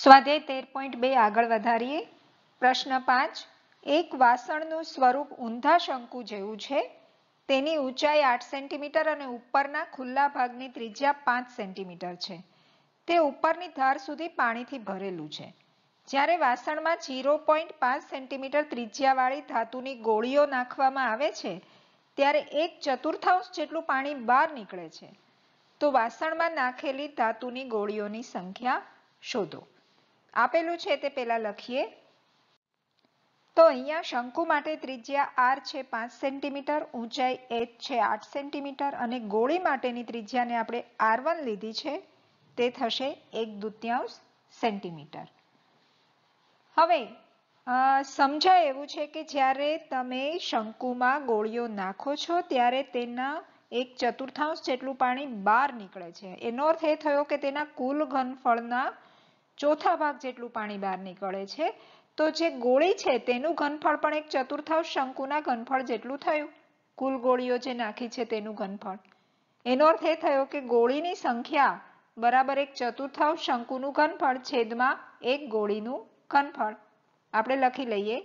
સ્વાધ્યાય તેર પોઈન્ટ બે આગળ વધારીએ પ્રશ્ન પાંચ એક વાસણનું સ્વરૂપ ઊંધા શંકુ જેવું છે તેની ઊંચાઈ આઠ સેન્ટીમીટર અને ઉપરના ખુલ્લા ભાગની ત્રિજ્યા પાંચ સેન્ટીમીટર છે તે ઉપરની ધાર સુધી પાણીથી ભરેલું છે જ્યારે વાસણમાં જીરો પોઈન્ટ પાંચ સેન્ટીમીટર ત્રિજ્યાવાળી ધાતુની ગોળીઓ નાખવામાં આવે છે ત્યારે એક ચતુર્થાંશ જેટલું પાણી બહાર નીકળે છે તો વાસણમાં નાખેલી ધાતુની ગોળીઓની સંખ્યા શોધો આપેલું છે તે પહેલાં લખીએ તો અહીંયા શંકુ માટે ત્રિજ્યા આર છે પાંચ સેન્ટીમીટર ઊંચાઈ એચ છે આઠ સેન્ટીમીટર અને ગોળી માટેની ત્રિજ્યાને આપણે આર લીધી છે તે થશે એક દૂત્યાંશ સેન્ટીમીટર હવે સમજાય એવું છે કે જ્યારે તમે શંકુમાં ગોળીઓ નાખો છો ત્યારે તેના એક ચતુર્થાંશ જેટલું પાણી બહાર નીકળે છે એનો અર્થ એ થયો કે તેના કુલ ઘનફળના ચોથા ભાગ જેટલું પાણી બહાર નીકળે છે તો જે ગોળી છે તેનું ઘનફળ પણ એક ચતુર્થાંશ શંકુના ઘનફળ જેટલું થયું કુલ ગોળીઓ જે નાખી છે તેનું ઘનફળ એનો અર્થ એ થયો કે ગોળીની સંખ્યા બરાબર એક ચતુર્થાવ શંકુનું ઘનફળ છેદમાં એક ગોળીનું ઘનફળ આપણે લખી લઈએ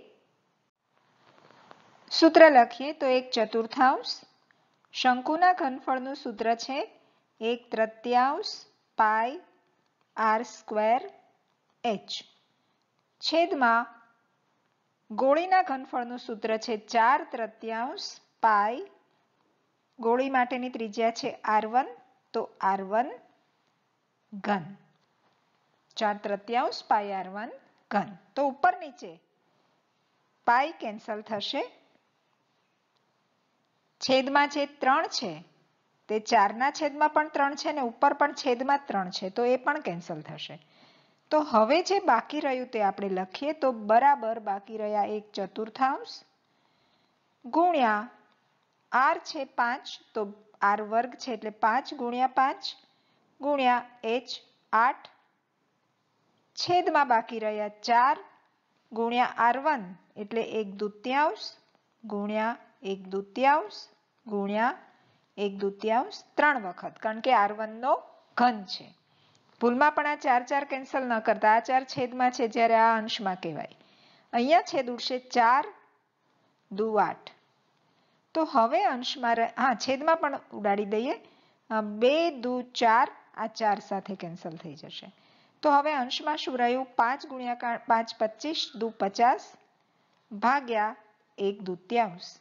સૂત્ર લખીએ તો એક ચતુર્થાંશ શંકુના ઘનફળનું સૂત્ર છે એક તૃતીયાંશ પાઈ આર સ્ક્વેર એચ છેદમાં ગોળીના ઘનફળનું સૂત્ર છે ચાર તૃત્યાંશ પાય ગોળી માટેની ત્રિજ્યા છે આર વન તો આર વન ઘન ચાર તૃત્યાંશ પાય આર વન ઘન તો ઉપર નીચે પાય કેન્સલ થશે છેદમાં જે ત્રણ છે તે ચારના છેદમાં પણ ત્રણ છે ને ઉપર પણ છેદમાં ત્રણ છે તો એ પણ કેન્સલ થશે તો હવે જે બાકી રહ્યું તે આપણે લખીએ તો બરાબર બાકી રહ્યા એક ચતુર્થાંશ ગુણ્યા આર છે પાંચ તો આર વર્ગ છે એટલે પાંચ ગુણ્યા પાંચ ગુણ્યા એચ આઠ છેદમાં બાકી રહ્યા ચાર ગુણ્યા આર વન એટલે એક દુત્યાંશ ગુણ્યા એક દુત્યાંશ ગુણ્યા એક દુત્યાંશ ત્રણ વખત કારણ કે આર વનનો ઘન છે ભૂલમાં પણ આ ચાર ચાર કેન્સલ ન કરતા આ ચાર છેદમાં છે જ્યારે આ અંશમાં કહેવાય અહીંયા છેદ ઉડશે ચાર દુ આઠ તો હવે અંશમાં હા છેદમાં પણ ઉડાડી દઈએ બે દુ ચાર આ ચાર સાથે કેન્સલ થઈ જશે તો હવે અંશમાં શું રહ્યું પાંચ ગુણ્યા પાંચ પચીસ દુ પચાસ ભાગ્યા એક દૂત્યાંશ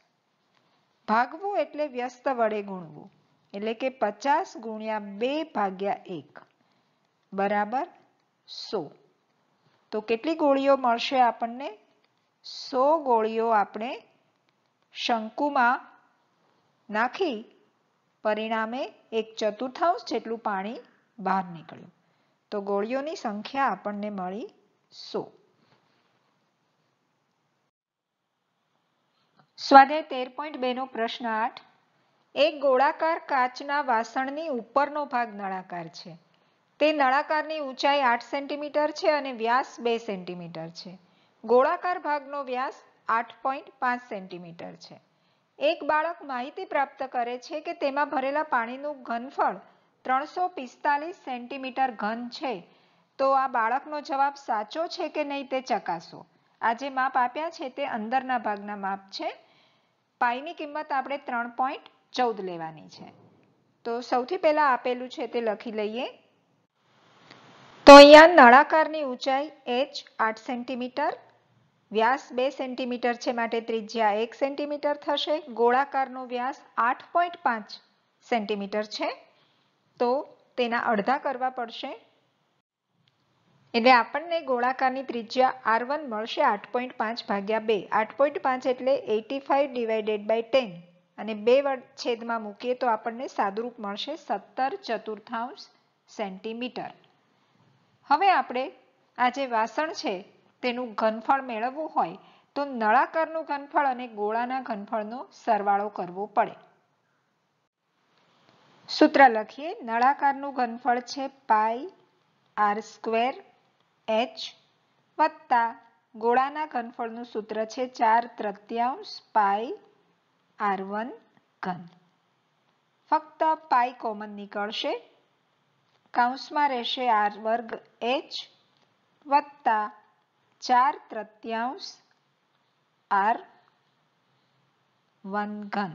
ભાગવું એટલે વ્યસ્ત વડે ગુણવું એટલે કે પચાસ ગુણ્યા બે ભાગ્યા એક બરાબર સો તો કેટલી ગોળીઓ મળશે આપણને સો ગોળીઓ આપણે શંકુમાં નાખી પરિણામે એક ચતુર્થાંશ જેટલું પાણી બહાર નીકળ્યું તો ગોળીઓની સંખ્યા આપણને મળી સો સ્વાધ્યાય તેર પોઈન્ટ બે નો પ્રશ્ન આઠ એક ગોળાકાર કાચના વાસણની ઉપરનો ભાગ નળાકાર છે તે નળાકારની ઊંચાઈ આઠ સેન્ટીમીટર છે અને વ્યાસ બે સેન્ટીમીટર છે ગોળાકાર ભાગનો વ્યાસ આઠ પોઈન્ટ પાંચ સેન્ટીમીટર છે એક બાળક માહિતી પ્રાપ્ત કરે છે કે તેમાં ભરેલા પાણીનું ઘનફળ ત્રણસો પિસ્તાલીસ સેન્ટીમીટર ઘન છે તો આ બાળકનો જવાબ સાચો છે કે નહીં તે ચકાસો આ જે માપ આપ્યા છે તે અંદરના ભાગના માપ છે પાઈની કિંમત આપણે ત્રણ પોઈન્ટ ચૌદ લેવાની છે તો સૌથી પહેલાં આપેલું છે તે લખી લઈએ તો અહીંયા નળાકારની ઊંચાઈ h આઠ સેન્ટીમીટર વ્યાસ બે સેન્ટીમીટર છે માટે ત્રિજ્યા એક સેન્ટીમીટર થશે ગોળાકારનો વ્યાસ આઠ પોઈન્ટ પાંચ સેન્ટીમીટર છે તો તેના અડધા કરવા પડશે એટલે આપણને ગોળાકારની ત્રિજ્યા આર વન મળશે આઠ પોઈન્ટ પાંચ ભાગ્યા બે આઠ પોઈન્ટ પાંચ એટલે eighty five divided by ten અને બે છેદમાં મૂકીએ તો આપણને સાદુરૂપ મળશે સત્તર ચતુર્થાંશ સેન્ટીમીટર હવે આપણે આ જે વાસણ છે તેનું ઘનફળ મેળવવું હોય તો નળાકારનું ઘનફળ અને ગોળાના ઘનફળનો સરવાળો કરવો પડે સૂત્ર લખીએ નળાકારનું ઘનફળ છે પાઈ આર સ્ક્વેર એચ વત્તા ગોળાના ઘનફળનું સૂત્ર છે ચાર તૃત્યાંશ પાઈ આર વન ઘન ફક્ત પાઈ કોમન નીકળશે કાઉન્સમાં રહેશે આર વર્ગ એચ વત્તા ચાર તૃત્યાંશ આર વન ઘન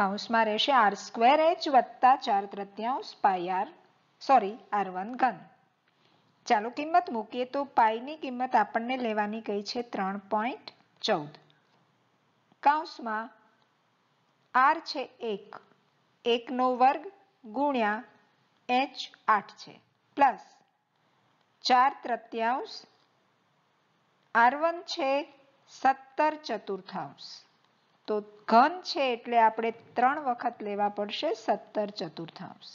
કાઉન્સમાં રહેશે આર સ્ક્વેર એચ વત્તા ચાર તૃત્યાંશ pi R sorry R one ઘન ચાલો કિંમત મૂકીએ તો પાઈની કિંમત આપણને લેવાની કઈ છે ત્રણ પોઈન્ટ ચૌદ કાઉન્સમાં આર છે એક એકનો વર્ગ ગુણ્યા એચ આઠ છે પ્લસ ચાર તૃત્યાંશ આર વન છે સત્તર ચતુર્થાંશ તો ઘન છે એટલે આપણે ત્રણ વખત લેવા પડશે સત્તર ચતુર્થાંશ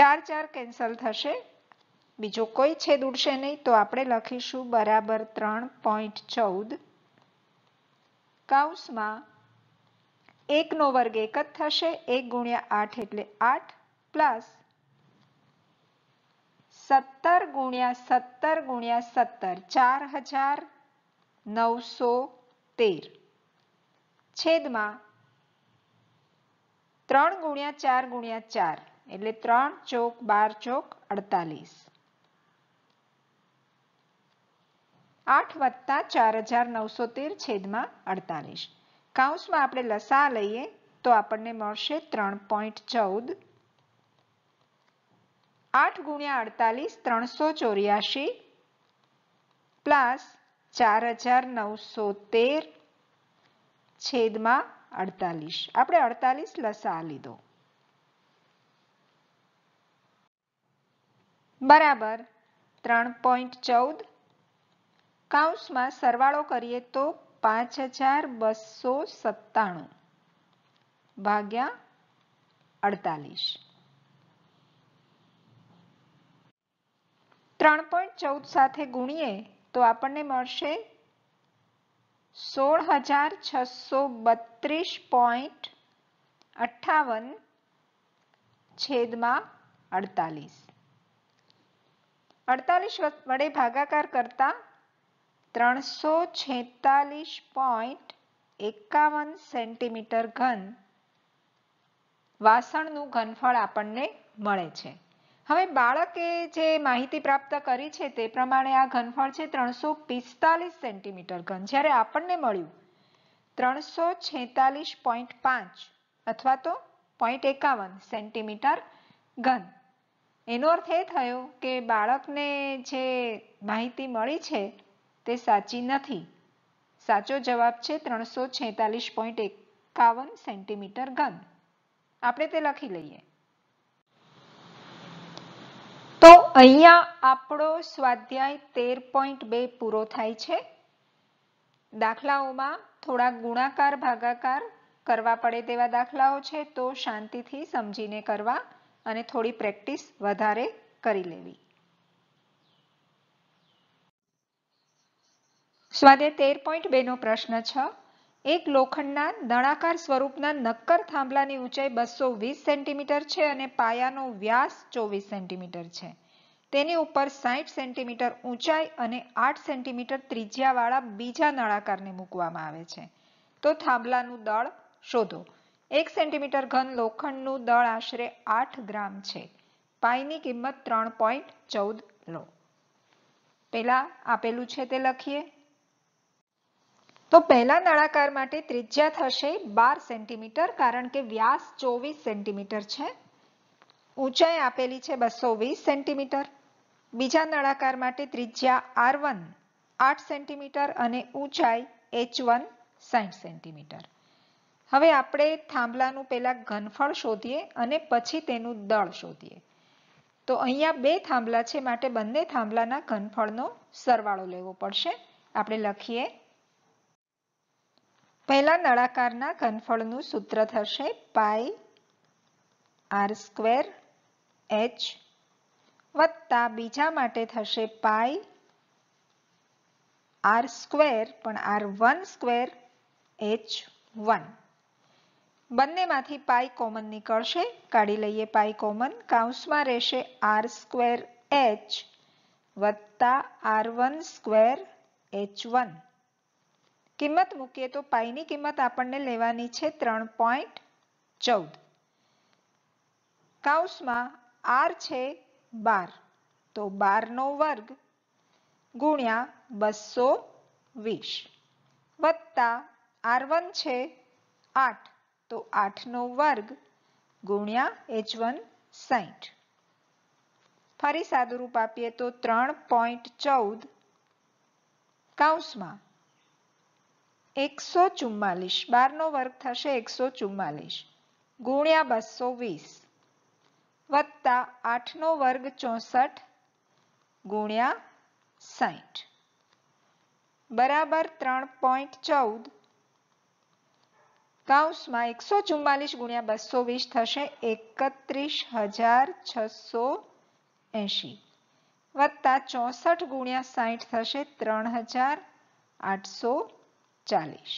ચાર ચાર કેન્સલ થશે બીજો કોઈ છેદ ઉડશે નહીં તો આપણે લખીશું બરાબર ત્રણ પોઈન્ટ ચૌદ કાઉસમાં એકનો વર્ગ એક જ થશે એક ગુણ્યા આઠ એટલે આઠ પ્લસ સત્તર ગુણ્યા સત્તર ગુણ્યા સત્તર ચાર હજાર નવસો તેર છેદમાં ત્રણ ગુણ્યા ચાર ગુણ્યા ચાર એટલે ત્રણ ચોક બાર ચોક અડતાલીસ આઠ વત્તા ચાર હજાર નવસો તેર છેદમાં અડતાલીસ કાઉન્સમાં આપણે લસા લઈએ તો આપણને મળશે ત્રણ પોઈન્ટ ચૌદ આઠ ગુણ્યા અડતાલીસ ત્રણસો ચોર્યાસી પ્લસ ચાર હજાર નવસો તેર છેદમાં અડતાલીસ આપણે અડતાલીસ લસા લીધો બરાબર ત્રણ પોઈન્ટ ચૌદ કાઉન્સમાં સરવાળો કરીએ તો પાંચ હજાર બસો સત્તાણું ભાગ્યા અડતાલીસ ત્રણ પોઈન્ટ ચૌદ સાથે ગુણીએ તો આપણને મળશે સોળ હજાર છસો બત્રીસ પોઈન્ટ અઠાવન છેદમાં અડતાલીસ અડતાલીસ વડે ભાગાકાર કરતા ત્રણસો છેતાલીસ પોઈન્ટ એકાવન સેન્ટીમીટર ઘન વાસણનું ઘનફળ આપણને મળે છે હવે બાળકે જે માહિતી પ્રાપ્ત કરી છે તે પ્રમાણે આ ઘનફળ છે ત્રણસો પિસ્તાલીસ સેન્ટીમીટર ઘન જ્યારે આપણને મળ્યું ત્રણસો છેતાલીસ પોઈન્ટ પાંચ અથવા તો પોઈન્ટ એકાવન સેન્ટીમીટર ઘન એનો અર્થ એ થયો કે બાળકને જે માહિતી મળી છે તે સાચી નથી સાચો જવાબ છે ત્રણસો છેતાલીસ પોઈન્ટ એકાવન સેન્ટીમીટર ઘન આપણે તે લખી લઈએ તો અહીંયા આપણો સ્વાધ્યાય તેર પોઈન્ટ બે પૂરો થાય છે દાખલાઓમાં થોડા ગુણાકાર ભાગાકાર કરવા પડે તેવા દાખલાઓ છે તો શાંતિથી સમજીને કરવા અને થોડી પ્રેક્ટિસ વધારે કરી લેવી સ્વાદે તેર પોઈન્ટ નો પ્રશ્ન છ એક લોખંડના દણાકાર સ્વરૂપના નક્કર થાંભલાની ઊંચાઈ બસો વીસ સેન્ટીમીટર છે અને પાયાનો વ્યાસ ચોવીસ સેન્ટીમીટર છે તેની ઉપર સાહીઠ સેન્ટીમીટર ઊંચાઈ અને આઠ સેન્ટીમીટર ત્રિજ્યાવાળા બીજા નળાકારને મૂકવામાં આવે છે તો થાંભલાનું દળ શોધો એક સેન્ટીમીટર ઘન લોખંડનું દળ આશરે આઠ ગ્રામ છે પાયની કિંમત ત્રણ પોઈન્ટ ચૌદ લો પેલા આપેલું છે તે લખીએ તો પહેલા નળાકાર માટે ત્રિજ્યા થશે બાર સેન્ટીમીટર કારણ કે વ્યાસ ચોવીસ સેન્ટીમીટર છે ઊંચાઈ આપેલી છે બસો વીસ સેન્ટીમીટર બીજા નળાકાર માટે ત્રિજ્યા આર વન આઠ સેન્ટીમીટર અને ઊંચાઈ એચ વન સાઠ સેન્ટીમીટર હવે આપણે થાંભલાનું પહેલા ઘનફળ શોધીએ અને પછી તેનું દળ શોધીએ તો અહીંયા બે થાંભલા છે માટે બંને થાંભલાના ઘનફળનો સરવાળો લેવો પડશે આપણે લખીએ પહેલા નળાકારના ઘનફળનું સૂત્ર થશે પાઈ આર સ્ક્વેર એચ વત્તા બીજા માટે થશે પાઈ આર સ્ક્વેર પણ R one square H one બંનેમાંથી પાઈ કોમન નીકળશે કાઢી લઈએ પાઈ કોમન કાઉન્સમાં રહેશે આર સ્ક્વેર એચ વત્તા R one square H one કિંમત મૂકીએ તો પાઈની કિંમત આપણને લેવાની છે ત્રણ પોઈન્ટ ચૌદ કાઉસમાં આર છે બાર તો બારનો વર્ગ ગુણ્યા બસો વીસ વત્તા આર વન છે આઠ તો આઠનો વર્ગ ગુણ્યા એચ વન સાહીઠ ફરી સાદુરૂપ આપીએ તો ત્રણ પોઈન્ટ ચૌદ કાઉસમાં એકસો ચુમ્માલીસ બારનો વર્ગ થશે એકસો ચુમ્માલીસ ગુણ્યા બસો વીસ વત્તા આઠનો વર્ગ ચોસઠ ગુણ્યા સાઠ બરાબર ત્રણ પોઈન્ટ ચૌદ કાઉસમાં એકસો ચુમ્માલીસ ગુણ્યા બસો વીસ થશે એકત્રીસ હજાર છસો એંશી વત્તા ચોસઠ ગુણ્યા સાઠ થશે ત્રણ હજાર આઠસો ચાલીસ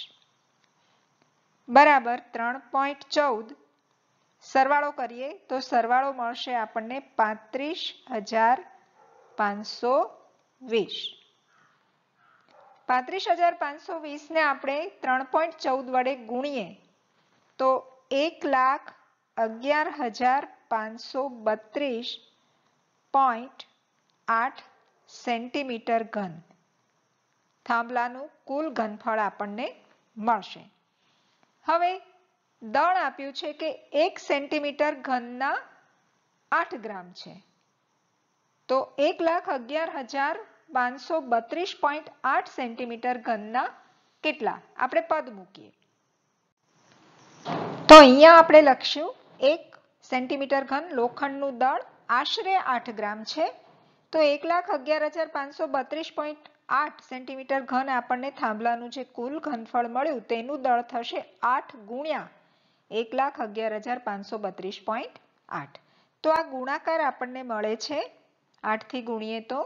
બરાબર ત્રણ પોઈન્ટ ચૌદ સરવાળો કરીએ તો સરવાળો મળશે આપણને પાંત્રીસ હજાર પાંચસો વીસ પાંત્રીસ હજાર પાંચસો વીસને આપણે ત્રણ પોઈન્ટ ચૌદ વડે ગુણીએ તો એક લાખ અગિયાર હજાર પાંચસો બત્રીસ પોઈન્ટ આઠ સેન્ટીમીટર ઘન થાંભલાનું કુલ ઘનફળ આપણને મળશે હવે દળ આપ્યું છે કે એક સેન્ટીમીટર ઘનના આઠ ગ્રામ છે તો એક લાખ અગિયાર હજાર પાંચસો બત્રીસ પોઈન્ટ આઠ સેન્ટીમીટર ઘનના કેટલા આપણે પદ મૂકીએ તો અહીંયા આપણે લખશું એક સેન્ટીમીટર ઘન લોખંડનું દળ આશરે આઠ ગ્રામ છે તો એક લાખ અગિયાર હજાર પાંચસો બત્રીસ પોઈન્ટ આઠ સેન્ટીમીટર ઘન આપણને થાંભલાનું જે કુલ ઘનફળ મળ્યું તેનું દળ થશે આઠ ગુણ્યા એક લાખ અગિયાર હજાર પાંચસો બત્રીસ પોઈન્ટ આઠ તો આ ગુણાકાર આપણને મળે છે આઠથી ગુણીએ તો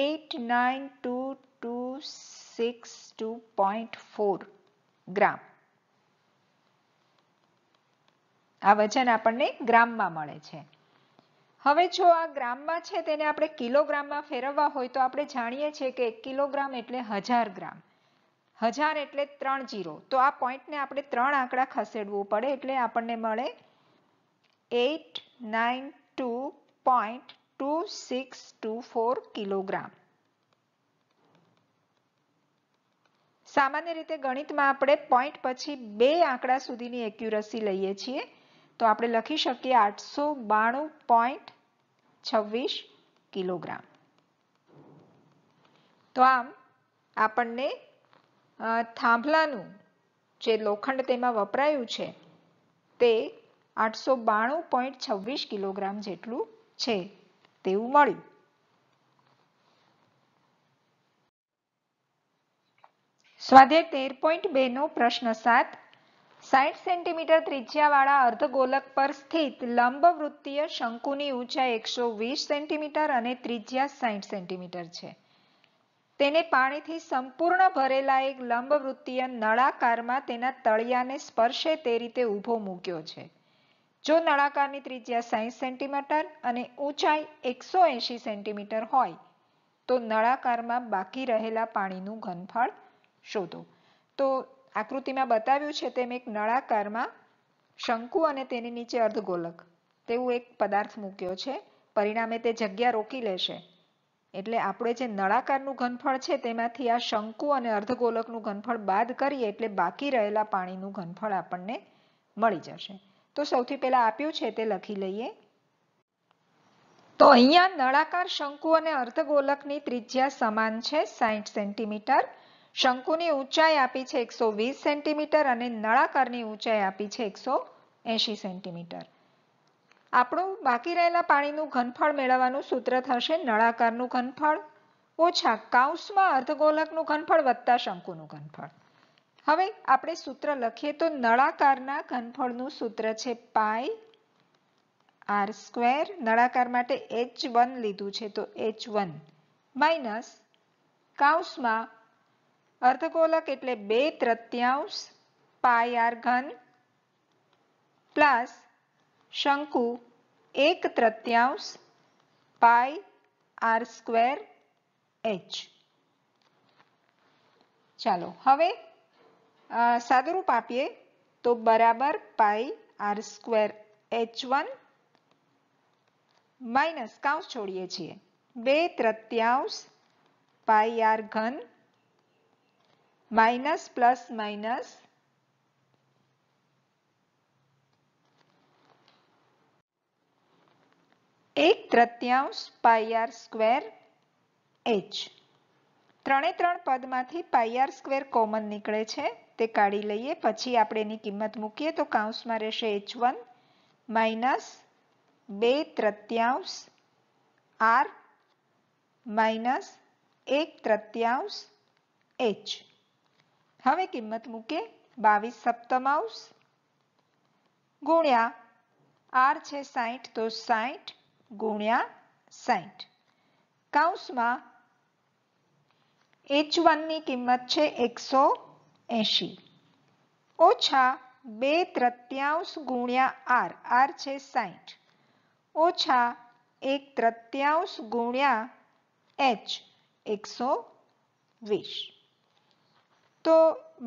eight nine two two six two point four gram આ વજન આપણને ગ્રામમાં મળે છે હવે જો આ ગ્રામમાં છે તેને આપણે કિલોગ્રામમાં ફેરવવા હોય તો આપણે જાણીએ છીએ કે એક કિલોગ્રામ એટલે હજાર ગ્રામ હજાર એટલે ત્રણ જીરો તો આ પોઈન્ટને આપણે ત્રણ આંકડા ખસેડવું પડે એટલે આપણને મળે eight nine two point two six two four kilogram સામાન્ય રીતે ગણિતમાં આપણે પોઈન્ટ પછી બે આંકડા સુધીની એક્યુરસી લઈએ છીએ તો આપણે લખી શકીએ આઠસો બાણું પોઈન્ટ છવ્વીસ કિલોગ્રામ તો આમ આપણને થાંભલાનું જે લોખંડ તેમાં વપરાયું છે તે આઠસો બાણું પોઈન્ટ છવ્વીસ કિલોગ્રામ જેટલું છે તેવું મળ્યું સ્વાધ્યાય તેર પોઈન્ટ નો પ્રશ્ન સાત સાઠ સેન્ટીમીટર ત્રિજ્યાવાળા અર્ધગોલક પર સ્થિત લંબવૃત્તીય શંકુની ઊંચાઈ એકસો વીસ સેન્ટીમીટર અને ત્રિજ્યા સાઠ સેન્ટીમીટર છે તેને પાણીથી સંપૂર્ણ ભરેલા એક લંબવૃત્તીય નળાકારમાં તેના તળિયાને સ્પર્શે તે રીતે ઊભો મૂક્યો છે જો નળાકારની ત્રિજ્યા સાઈઠ સેન્ટીમીટર અને ઊંચાઈ એકસો એંશી સેન્ટીમીટર હોય તો નળાકારમાં બાકી રહેલા પાણીનું ઘનફળ શોધો તો આકૃતિમાં બતાવ્યું છે તેમ એક નળાકારમાં શંકુ અને તેની નીચે અર્ધગોલક તેવું એક પદાર્થ મૂક્યો છે પરિણામે તે જગ્યા રોકી લેશે એટલે આપણે જે નળાકારનું ઘનફળ છે તેમાંથી આ શંકુ અને અર્ધગોલકનું ઘનફળ બાદ કરીએ એટલે બાકી રહેલા પાણીનું ઘનફળ આપણને મળી જશે તો સૌથી પહેલા આપ્યું છે તે લખી લઈએ તો અહીંયા નળાકાર શંકુ અને અર્ધગોલકની ત્રિજ્યા સમાન છે સાહીઠ સેન્ટીમીટર શંકુની ઊંચાઈ આપી છે એકસો વીસ સેન્ટીમીટર અને નળાકારની ઊંચાઈ આપી છે એકસો એંશી સેન્ટીમીટર આપણું બાકી રહેલા પાણીનું ઘનફળ મેળવવાનું સૂત્ર થશે નળાકારનું ઘનફળ ઓછા કાઉસમાં અર્ધગોલકનું ઘનફળ વધતા શંકુનું ઘનફળ હવે આપણે સૂત્ર લખીએ તો નળાકારના ઘનફળનું સૂત્ર છે પાય આર સ્ક્વેર નળાકાર માટે એચ વન લીધું છે તો એચ વન માઇનસ કાઉસમાં અર્ધગોલક એટલે બે તૃત્યાંશ પાય આર ઘન પ્લસ શંકુ એક તૃત્યાંશ પાય આર સ્ક્વેર એચ ચાલો હવે સાદુરૂપ આપીએ તો બરાબર pi R square H one minus કાઉસ છોડીએ છીએ બે તૃત્યાંશ પાય આર ઘન માઇનસ પ્લસ માઇનસ એક તૃત્યાંશ પાઈ સ્ક્વેર એચ ત્રણે ત્રણ પદમાંથી પાઈઆર સ્ક્વેર કોમન નીકળે છે તે કાઢી લઈએ પછી આપણે એની કિંમત મૂકીએ તો કાઉન્સમાં રહેશે એચ વન માઇનસ બે તૃત્યાંશ આર માઇનસ એક તૃત્યાંશ એચ हम किमत मूके बीस सप्तमांश गुण्या आर छे साइठ तो साइठ गुण्या साइठ काउस में एच वन की किमत है एक सौ एशी ओछा बे तृत्यांश गुण्या आर आर छे साइठ ओछा एक तृत्यांश गुण्या एच एक सौ वीस તો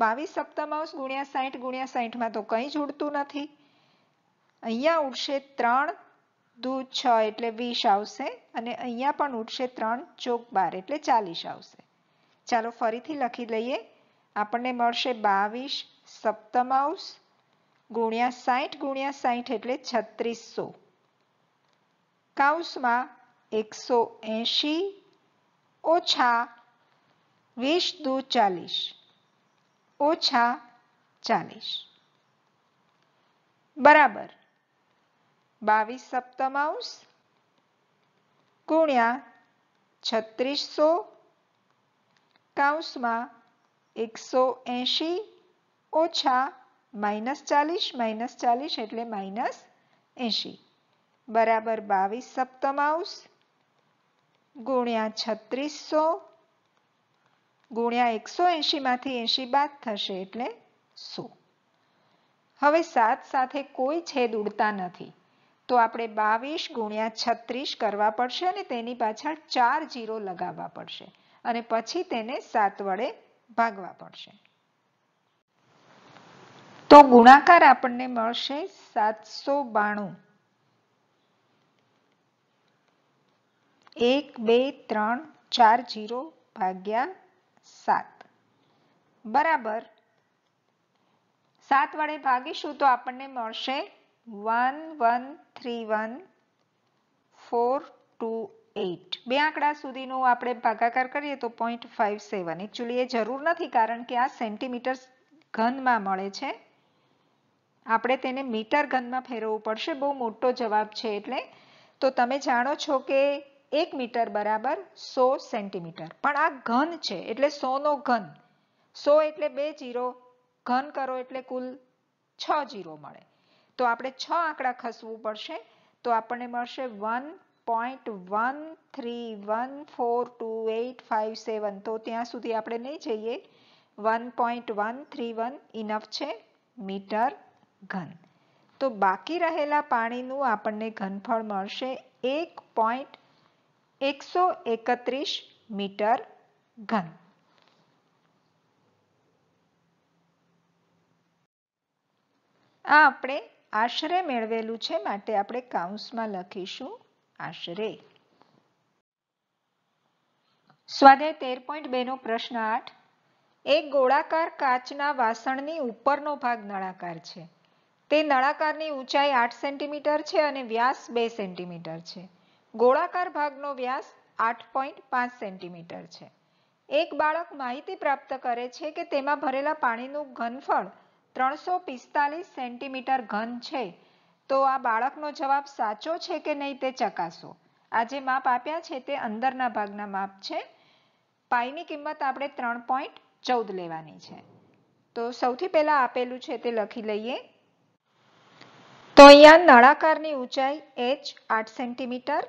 બાવીસ સપ્તમાંશ ગુણ્યા સાહીઠ ગુણ્યા સાઠમાં તો કંઈ જ ઉડતું નથી અહીંયા ઉડશે ત્રણ દુ છ એટલે વીસ આવશે અને અહીંયા પણ ઉડશે ત્રણ ચોક બાર એટલે ચાલીસ આવશે ચાલો ફરીથી લખી લઈએ આપણને મળશે બાવીસ સપ્તમાંશ ગુણ્યા સાઠ ગુણ્યા સાહીઠ એટલે છત્રીસો કાઉસમાં એકસો એંશી ઓછા વીસ દુ ચાલીસ ઓછા ચાલીસ બરાબર બાવીસ સપ્તમાંશ ગુણ્યા છત્રીસો કાઉસમાં એકસો એંશી ઓછા માઇનસ ચાલીસ માઇનસ ચાલીસ એટલે માઇનસ એંશી બરાબર બાવીસ સપ્તમાંશ ગુણ્યા છત્રીસો ગુણ્યા એકસો એંશીમાંથી એંશી બાદ થશે એટલે સો હવે સાત સાથે કોઈ છેદ ઉડતા નથી તો આપણે બાવીસ ગુણ્યા છત્રીસ કરવા પડશે અને તેની પાછળ ચાર જીરો લગાવવા પડશે અને પછી તેને સાત વડે ભાગવા પડશે તો ગુણાકાર આપણને મળશે સાતસો બાણું એક બે ત્રણ ચાર જીરો ભાગ્યા સાત બરાબર સાત વડે ભાગીશું તો આપણને મળશે one one three one four two eight બે આંકડા સુધીનું આપણે ભાગાકાર કરીએ તો પોઈન્ટ ફાઇવ સેવન એકચ્યુઅલી એ જરૂર નથી કારણ કે આ સેન્ટીમીટર ઘનમાં મળે છે આપણે તેને મીટર ઘનમાં ફેરવવું પડશે બહુ મોટો જવાબ છે એટલે તો તમે જાણો છો કે એક મીટર બરાબર સો સેન્ટીમીટર પણ આ ઘન છે એટલે સોનો ઘન સો એટલે બે જીરો ઘન કરો એટલે કુલ છ જીરો મળે તો આપણે છ આંકડા ખસવું પડશે તો આપણને મળશે one point one three one four two eight five seven તો ત્યાં સુધી આપણે નહીં જઈએ one point one three one enough છે મીટર ઘન તો બાકી રહેલા પાણીનું આપણને ઘનફળ મળશે એક પોઈન્ટ એકસો એકત્રીસ મીટર ઘન આ આપણે આશરે મેળવેલું છે માટે આપણે કાઉન્સમાં લખીશું આશરે સ્વાધ્યાય તેર પોઈન્ટ બેનો પ્રશ્ન આઠ એક ગોળાકાર કાચના વાસણની ઉપરનો ભાગ નળાકાર છે તે નળાકારની ઊંચાઈ આઠ સેન્ટીમીટર છે અને વ્યાસ બે સેન્ટીમીટર છે ગોળાકાર ભાગનો વ્યાસ આઠ પોઈન્ટ પાંચ સેન્ટીમીટર છે એક બાળક માહિતી પ્રાપ્ત કરે છે કે તેમાં ભરેલા પાણીનું ઘનફળ ત્રણસો પિસ્તાલીસ સેન્ટીમીટર ઘન છે તો આ બાળકનો જવાબ સાચો છે કે નહીં તે ચકાસો આ જે માપ આપ્યા છે તે અંદરના ભાગના માપ છે પાઈની કિંમત આપણે ત્રણ પોઈન્ટ ચૌદ લેવાની છે તો સૌથી પહેલા આપેલું છે તે લખી લઈએ તો અહીંયા નળાકારની ઊંચાઈ એચ આઠ સેન્ટીમીટર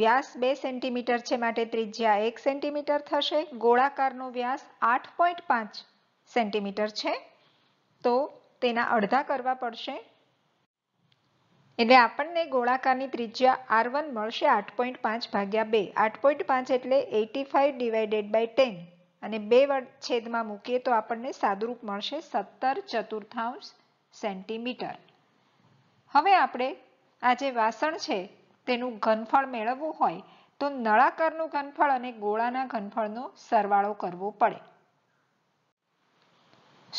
વ્યાસ બે સેન્ટીમીટર છે માટે ત્રિજ્યા એક સેન્ટીમીટર થશે ગોળાકારનો વ્યાસ આઠ પોઈન્ટ પાંચ સેન્ટીમીટર છે તો તેના અડધા કરવા પડશે એટલે આપણને ગોળાકારની ત્રિજ્યા આર વન મળશે આઠ પોઈન્ટ પાંચ ભાગ્યા બે આઠ પોઈન્ટ પાંચ એટલે eighty five divided by ten અને બે વડ છેદમાં મૂકીએ તો આપણને સાદુરૂપ મળશે સત્તર ચતુર્થાંશ સેન્ટીમીટર હવે આપણે આ જે વાસણ છે તેનું ઘનફળ મેળવવું હોય તો નળાકારનું ઘનફળ અને ગોળાના ઘનફળનો સરવાળો કરવો પડે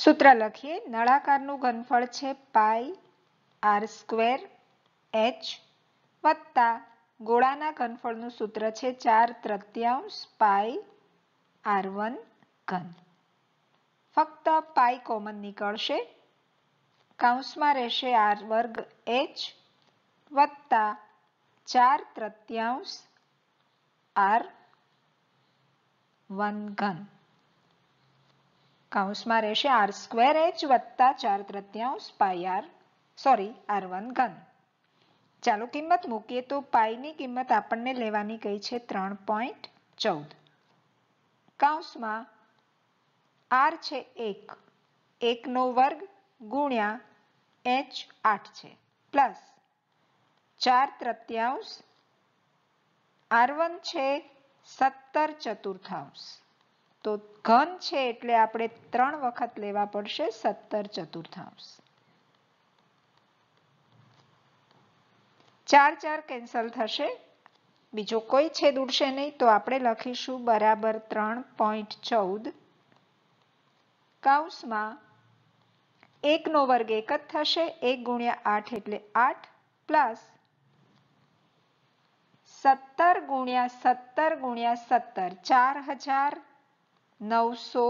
સૂત્ર લખીએ નળાકારનું ઘનફળ છે પાઈ આર સ્ક્વેર એચ વત્તા ગોળાના ઘનફળનું સૂત્ર છે ચાર તૃતીયાંશ પાઈ આર વન ઘન ફક્ત પાઈ કોમન નીકળશે કાઉન્સમાં રહેશે આર વર્ગ એચ વત્તા ચાર તૃત્યાંશ આર વન ઘન કાઉન્સમાં રહેશે આર સ્ક્વેર એચ વત્તા ચાર તૃત્યાંશ pi R sorry R one ઘન ચાલો કિંમત મૂકીએ તો પાઈની કિંમત આપણને લેવાની કઈ છે ત્રણ પોઈન્ટ ચૌદ કાઉન્સમાં આર છે એક એકનો વર્ગ ગુણ્યા એચ આઠ છે પ્લસ ચાર તૃત્યાંશ આર વન છે સત્તર ચતુર્થાંશ તો ઘન છે એટલે આપણે ત્રણ વખત લેવા પડશે સત્તર ચતુર્થાંશ ચાર ચાર કેન્સલ થશે બીજો કોઈ છેદ ઉડશે નહીં તો આપણે લખીશું બરાબર ત્રણ પોઈન્ટ ચૌદ કાઉસમાં એકનો વર્ગ એક જ થશે એક ગુણ્યા આઠ એટલે આઠ પ્લસ સત્તર ગુણ્યા સત્તર ગુણ્યા સત્તર ચાર હજાર નવસો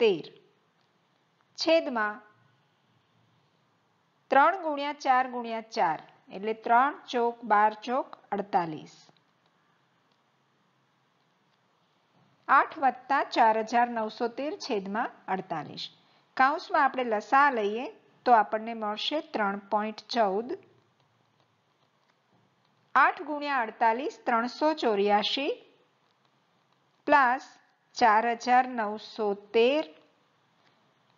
તેર છેદમાં ત્રણ ગુણ્યા ચાર ગુણ્યા ચાર એટલે ત્રણ ચોક બાર ચોક અડતાલીસ આઠ વત્તા ચાર હજાર નવસો તેર છેદમાં અડતાલીસ કાઉન્સમાં આપણે લસા લઈએ તો આપણને મળશે ત્રણ પોઈન્ટ ચૌદ આઠ ગુણ્યા અડતાલીસ ત્રણસો ચોર્યાસી પ્લસ ચાર હજાર નવસો તેર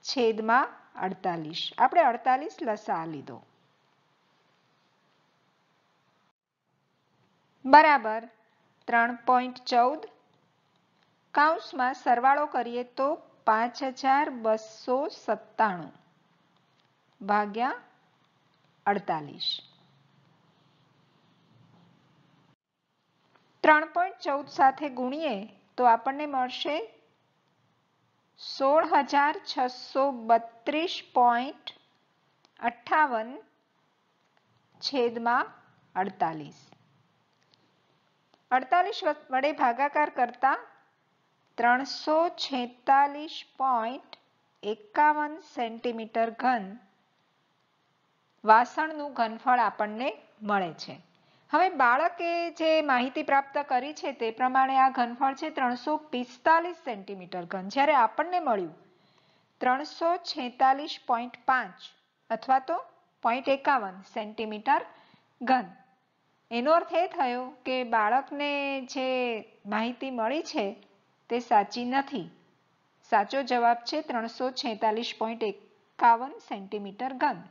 છેદમાં અડતાલીસ આપણે અડતાલીસ લસા લીધો બરાબર ત્રણ પોઈન્ટ ચૌદ કાઉન્સમાં સરવાળો કરીએ તો પાંચ હજાર બસો સત્તાણું ભાગ્યા અડતાલીસ ત્રણ પોઈન્ટ ચૌદ સાથે ગુણીએ તો આપણને મળશે સોળ હજાર છસો બત્રીસ પોઈન્ટ અઠ્ઠાવન છેદમાં અડતાલીસ અડતાલીસ વડે ભાગાકાર કરતા ત્રણસો છેતાલીસ પોઈન્ટ એકાવન સેન્ટીમીટર ઘન વાસણનું ઘનફળ આપણને મળે છે હવે બાળકે જે માહિતી પ્રાપ્ત કરી છે તે પ્રમાણે આ ઘનફળ છે ત્રણસો પિસ્તાલીસ સેન્ટીમીટર ઘન જ્યારે આપણને મળ્યું ત્રણસો છેતાલીસ પોઈન્ટ પાંચ અથવા તો પોઈન્ટ એકાવન સેન્ટીમીટર ઘન એનો અર્થ એ થયો કે બાળકને જે માહિતી મળી છે તે સાચી નથી સાચો જવાબ છે ત્રણસો છેતાલીસ પોઈન્ટ એકાવન સેન્ટીમીટર ઘન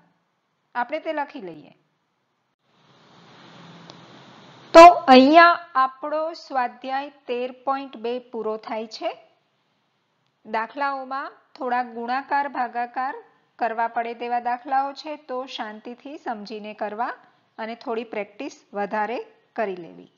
આપણે તે લખી લઈએ અહીંયા આપણો સ્વાધ્યાય તેર પોઈન્ટ બે પૂરો થાય છે દાખલાઓમાં થોડા ગુણાકાર ભાગાકાર કરવા પડે તેવા દાખલાઓ છે તો શાંતિથી સમજીને કરવા અને થોડી પ્રેક્ટિસ વધારે કરી લેવી